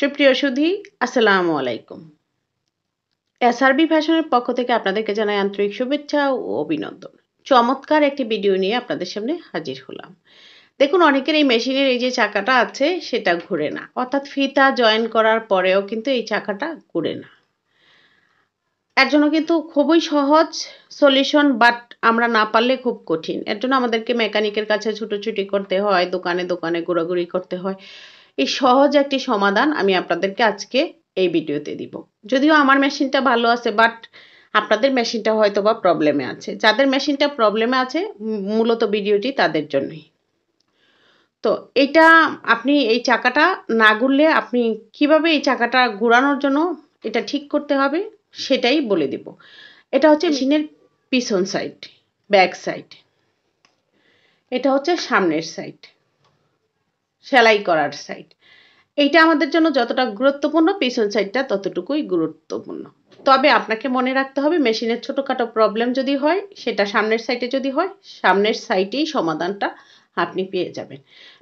সুপ্রিয় সুধী আসসালামু আলাইকুম এসআরবি ফ্যাশনের পক্ষ থেকে আপনাদেরকে জানাই আন্তরিক শুভেচ্ছা ও অভিনন্দন চমৎকার একটি ভিডিও নিয়ে আপনাদের সামনে হাজির হলাম দেখুন অনেকের এই মেশিনের এই যে চাকাটা আছে সেটা ঘুরে না অর্থাৎ ফিতা জয়েন করার পরেও কিন্তু এই চাকাটা ঘুরে না এর জন্য কিন্তু খুবই সহজ সলিউশন বাট আমরা না পারলে খুব কঠিন এর জন্য আমাদেরকে মেকানিকের কাছে ছুটোছুটি করতে হয় দোকানে দোকানে ঘোরাঘুরি করতে হয় এই সহজ একটি সমাধান আমি আপনাদেরকে আজকে এই ভিডিওতে দিব যদিও আমার মেশিনটা ভালো আছে বাট আপনাদের মেশিনটা হয়তো বা প্রবলেমে আছে যাদের মেশিনটা প্রবলেমে আছে মূলত ভিডিওটি তাদের জন্যই তো এটা আপনি এই চাকাটা না ঘুরলে আপনি কিভাবে এই চাকাটা ঘুরানোর জন্য এটা ঠিক করতে হবে সেটাই বলে দিব এটা হচ্ছে মেশিনের পিছন সাইড ব্যাক সাইড এটা হচ্ছে সামনের সাইড সেলাই করার সাইড এইটা আমাদের জন্য যতটা গুরুত্বপূর্ণ পিছন সাইডটা ততটুকুই গুরুত্বপূর্ণ তবে আপনাকে মনে রাখতে হবে মেশিনের ছোটোখাটো প্রবলেম যদি হয় সেটা সামনের সাইডে যদি হয় সামনের সাইটেই সমাধানটা আপনি পেয়ে যাবেন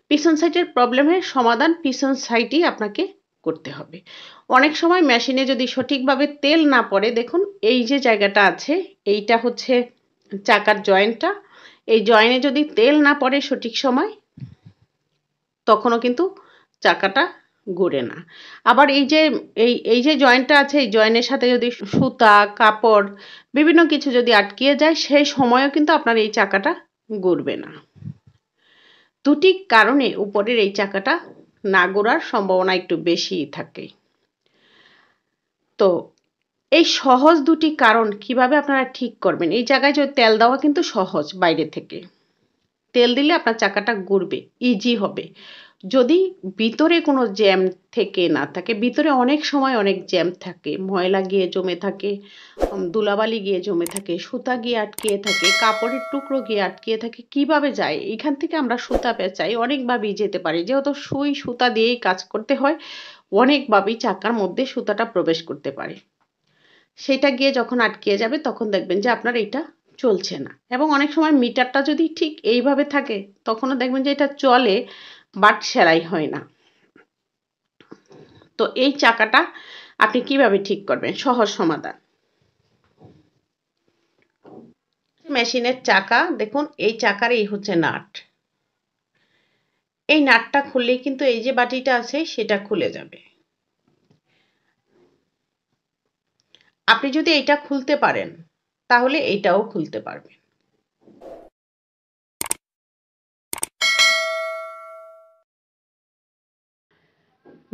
পিছন সাইটের প্রবলেমের সমাধান পিছন সাইটেই আপনাকে করতে হবে অনেক সময় মেশিনে যদি সঠিকভাবে তেল না পড়ে দেখুন এই যে জায়গাটা আছে এইটা হচ্ছে চাকার জয়েন্টটা এই জয়েনে যদি তেল না পড়ে সঠিক সময় তখনও কিন্তু চাকাটা ঘুরে না আবার এই যে এই এই যে জয়েন্টটা আছে এই জয়েনের সাথে যদি সুতা কাপড় বিভিন্ন কিছু যদি আটকিয়ে যায় সেই সময়ও কিন্তু আপনার এই চাকাটা ঘুরবে না দুটি কারণে উপরের এই চাকাটা না ঘোরার সম্ভাবনা একটু বেশিই থাকে তো এই সহজ দুটি কারণ কিভাবে আপনারা ঠিক করবেন এই জায়গায় যে তেল দেওয়া কিন্তু সহজ বাইরে থেকে তেল দিলে আপনার চাকাটা ঘুরবে ইজি হবে যদি ভিতরে কোনো জ্যাম থেকে না থাকে ভিতরে অনেক সময় অনেক জ্যাম থাকে ময়লা গিয়ে জমে থাকে ধুলাবালি গিয়ে জমে থাকে সুতা গিয়ে আটকিয়ে থাকে কাপড়ের টুকরো গিয়ে আটকিয়ে থাকে কিভাবে যায় এখান থেকে আমরা সুতা পেঁচাই অনেকভাবেই যেতে পারি যেহেতু সুই সুতা দিয়েই কাজ করতে হয় অনেকভাবেই চাকার মধ্যে সুতাটা প্রবেশ করতে পারে সেটা গিয়ে যখন আটকিয়ে যাবে তখন দেখবেন যে আপনার এটা চলছে না এবং অনেক সময় মিটারটা যদি ঠিক এইভাবে থাকে তখনও দেখবেন যে এটা চলে বাট সেলাই হয় না তো এই চাকাটা আপনি কিভাবে ঠিক করবেন সহজ সমাধান মেশিনের চাকা দেখুন এই চাকার এই হচ্ছে নাট এই নাটটা খুললেই কিন্তু এই যে বাটিটা আছে সেটা খুলে যাবে আপনি যদি এটা খুলতে পারেন তাহলে এটাও খুলতে পারবে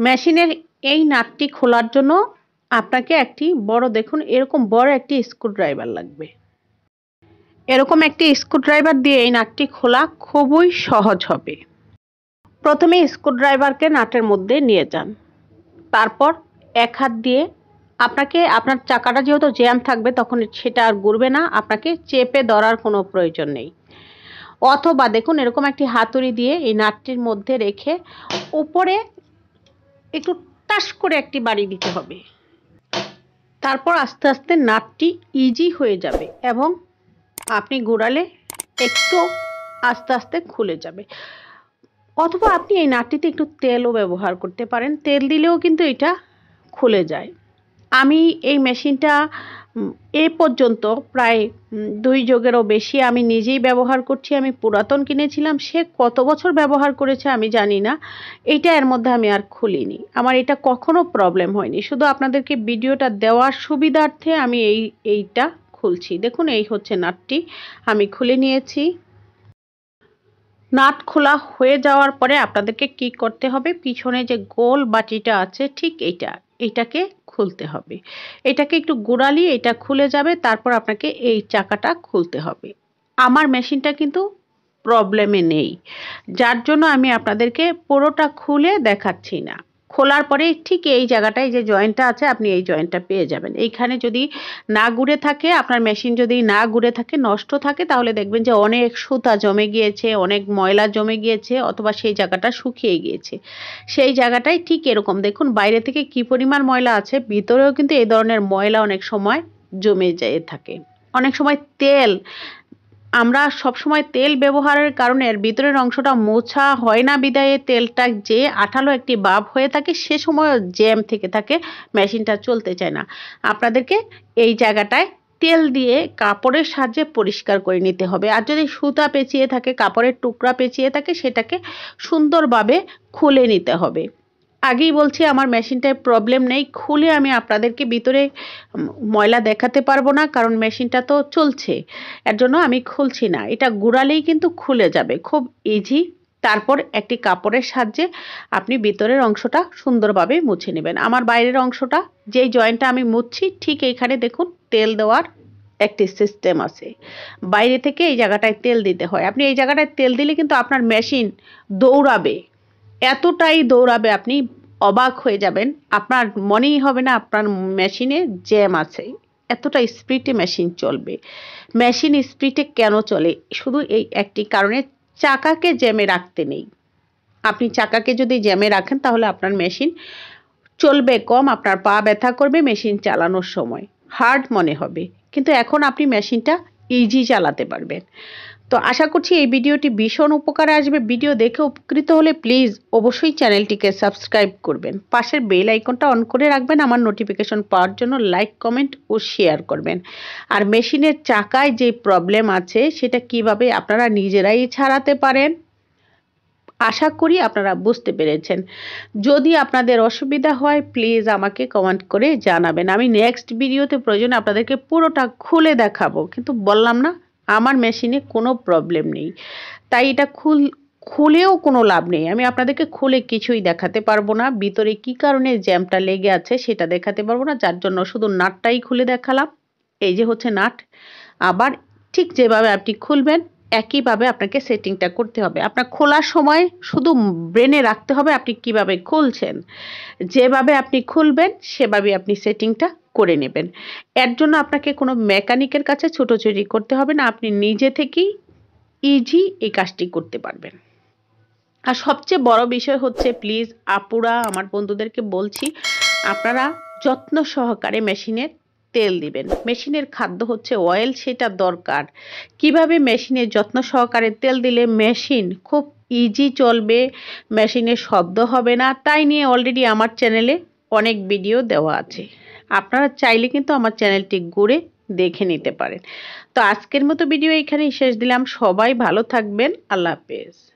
মেশিনের এই নাটটি খোলার জন্য আপনাকে একটি বড় দেখুন এরকম বড় একটি স্ক্রুড্রাইভার লাগবে এরকম একটি স্ক্রুড্রাইভার দিয়ে এই নাটটি খোলা খুবই সহজ হবে প্রথমে স্ক্রুড্রাইভারকে নাটের মধ্যে নিয়ে যান তারপর এক হাত দিয়ে আপনাকে আপনার চাকাটা যেহেতু জ্যাম থাকবে তখন সেটা আর ঘুরবে না আপনাকে চেপে ধরার কোনো প্রয়োজন নেই অথবা দেখুন এরকম একটি হাতুড়ি দিয়ে এই নাটটির মধ্যে রেখে উপরে একটু টাস করে একটি বাড়ি দিতে হবে তারপর আস্তে আস্তে নাটটি ইজি হয়ে যাবে এবং আপনি ঘোরালে একটু আস্তে আস্তে খুলে যাবে অথবা আপনি এই নাটটিতে একটু তেলও ব্যবহার করতে পারেন তেল দিলেও কিন্তু এটা খুলে যায় আমি এই মেশিনটা এ পর্যন্ত প্রায় দুই যোগেরও বেশি আমি নিজেই ব্যবহার করছি আমি পুরাতন কিনেছিলাম সে কত বছর ব্যবহার করেছে আমি জানি না এটা এর মধ্যে আমি আর খুলিনি আমার এটা কখনো প্রবলেম হয়নি শুধু আপনাদেরকে ভিডিওটা দেওয়ার সুবিধার্থে আমি এই এইটা খুলছি দেখুন এই হচ্ছে নাটটি আমি খুলে নিয়েছি নাট খোলা হয়ে যাওয়ার পরে আপনাদেরকে কি করতে হবে পিছনে যে গোল বাটিটা আছে ঠিক এইটা এটাকে খুলতে হবে এটাকে একটু গোড়ালি এটা খুলে যাবে তারপর আপনাকে এই চাকাটা খুলতে হবে আমার মেশিনটা কিন্তু প্রবলেমে নেই যার জন্য আমি আপনাদেরকে পুরোটা খুলে দেখাচ্ছি না খোলার পরে ঠিক এই জায়গাটায় যে জয়েন্টটা আছে আপনি এই জয়েন্টটা পেয়ে যাবেন এইখানে যদি না গুড়ে থাকে আপনার মেশিন যদি না গুড়ে থাকে নষ্ট থাকে তাহলে দেখবেন যে অনেক সুতা জমে গিয়েছে অনেক ময়লা জমে গিয়েছে অথবা সেই জায়গাটা শুকিয়ে গিয়েছে সেই জায়গাটায় ঠিক এরকম দেখুন বাইরে থেকে কি পরিমাণ ময়লা আছে ভিতরেও কিন্তু এই ধরনের ময়লা অনেক সময় জমে যেয়ে থাকে অনেক সময় তেল আমরা সবসময় তেল ব্যবহারের কারণে ভিতরের অংশটা মোছা হয় না বিদায়ে তেলটা যে আঠালো একটি বাপ হয়ে থাকে সে সময়ও জ্যাম থেকে থাকে মেশিনটা চলতে চায় না আপনাদেরকে এই জায়গাটায় তেল দিয়ে কাপড়ের সাহায্যে পরিষ্কার করে নিতে হবে আর যদি সুতা পেঁচিয়ে থাকে কাপড়ের টুকরা পেঁচিয়ে থাকে সেটাকে সুন্দরভাবে খুলে নিতে হবে আগেই বলছি আমার মেশিনটায় প্রবলেম নেই খুলে আমি আপনাদেরকে ভিতরে ময়লা দেখাতে পারবো না কারণ মেশিনটা তো চলছে এর জন্য আমি খুলছি না এটা গুড়ালেই কিন্তু খুলে যাবে খুব ইজি তারপর একটি কাপড়ের সাহায্যে আপনি ভিতরের অংশটা সুন্দরভাবে মুছে নেবেন আমার বাইরের অংশটা যেই জয়েন্টটা আমি মুছছি ঠিক এইখানে দেখুন তেল দেওয়ার একটি সিস্টেম আছে বাইরে থেকে এই জায়গাটায় তেল দিতে হয় আপনি এই জায়গাটায় তেল দিলে কিন্তু আপনার মেশিন দৌড়াবে এতটাই দৌড়াবে আপনি অবাক হয়ে যাবেন আপনার মনেই হবে না আপনার মেশিনে জ্যাম আছে এতটা স্পিডে মেশিন চলবে মেশিন স্পিডে কেন চলে শুধু এই একটি কারণে চাকাকে জ্যামে রাখতে নেই আপনি চাকাকে যদি জ্যামে রাখেন তাহলে আপনার মেশিন চলবে কম আপনার পা ব্যথা করবে মেশিন চালানোর সময় হার্ড মনে হবে কিন্তু এখন আপনি মেশিনটা ইজি চালাতে পারবেন তো আশা করছি এই ভিডিওটি ভীষণ উপকারে আসবে ভিডিও দেখে উপকৃত হলে প্লিজ অবশ্যই চ্যানেলটিকে সাবস্ক্রাইব করবেন পাশের বেল আইকনটা অন করে রাখবেন আমার নোটিফিকেশন পাওয়ার জন্য লাইক কমেন্ট ও শেয়ার করবেন আর মেশিনের চাকায় যে প্রবলেম আছে সেটা কিভাবে আপনারা নিজেরাই ছাড়াতে পারেন আশা করি আপনারা বুঝতে পেরেছেন যদি আপনাদের অসুবিধা হয় প্লিজ আমাকে কমেন্ট করে জানাবেন আমি নেক্সট ভিডিওতে প্রয়োজনে আপনাদেরকে পুরোটা খুলে দেখাবো কিন্তু বললাম না আমার মেশিনে কোনো প্রবলেম নেই তাই এটা খুল খুলেও কোনো লাভ নেই আমি আপনাদেরকে খুলে কিছুই দেখাতে পারবো না ভিতরে কি কারণে জ্যামটা লেগে আছে সেটা দেখাতে পারবো না যার জন্য শুধু নাটটাই খুলে দেখালাম এই যে হচ্ছে নাট আবার ঠিক যেভাবে আপনি খুলবেন একইভাবে আপনাকে সেটিংটা করতে হবে আপনার খোলার সময় শুধু ব্রেনে রাখতে হবে আপনি কিভাবে খুলছেন যেভাবে আপনি খুলবেন সেভাবে আপনি সেটিংটা করে নেবেন এর জন্য আপনাকে কোনো মেকানিকের কাছে ছোটোছুটি করতে হবে না আপনি নিজে থেকেই ইজি এই কাজটি করতে পারবেন আর সবচেয়ে বড় বিষয় হচ্ছে প্লিজ আপুরা আমার বন্ধুদেরকে বলছি আপনারা যত্ন সহকারে মেশিনের তেল দিবেন মেশিনের খাদ্য হচ্ছে অয়েল সেটা দরকার কিভাবে মেশিনে যত্ন সহকারে তেল দিলে মেশিন খুব ইজি চলবে মেশিনে শব্দ হবে না তাই নিয়ে অলরেডি আমার চ্যানেলে অনেক ভিডিও দেওয়া আছে আপনারা চাইলে কিন্তু আমার চ্যানেলটি ঘুরে দেখে নিতে পারেন তো আজকের মতো ভিডিও এখানেই শেষ দিলাম সবাই ভালো থাকবেন আল্লাহ হাফেজ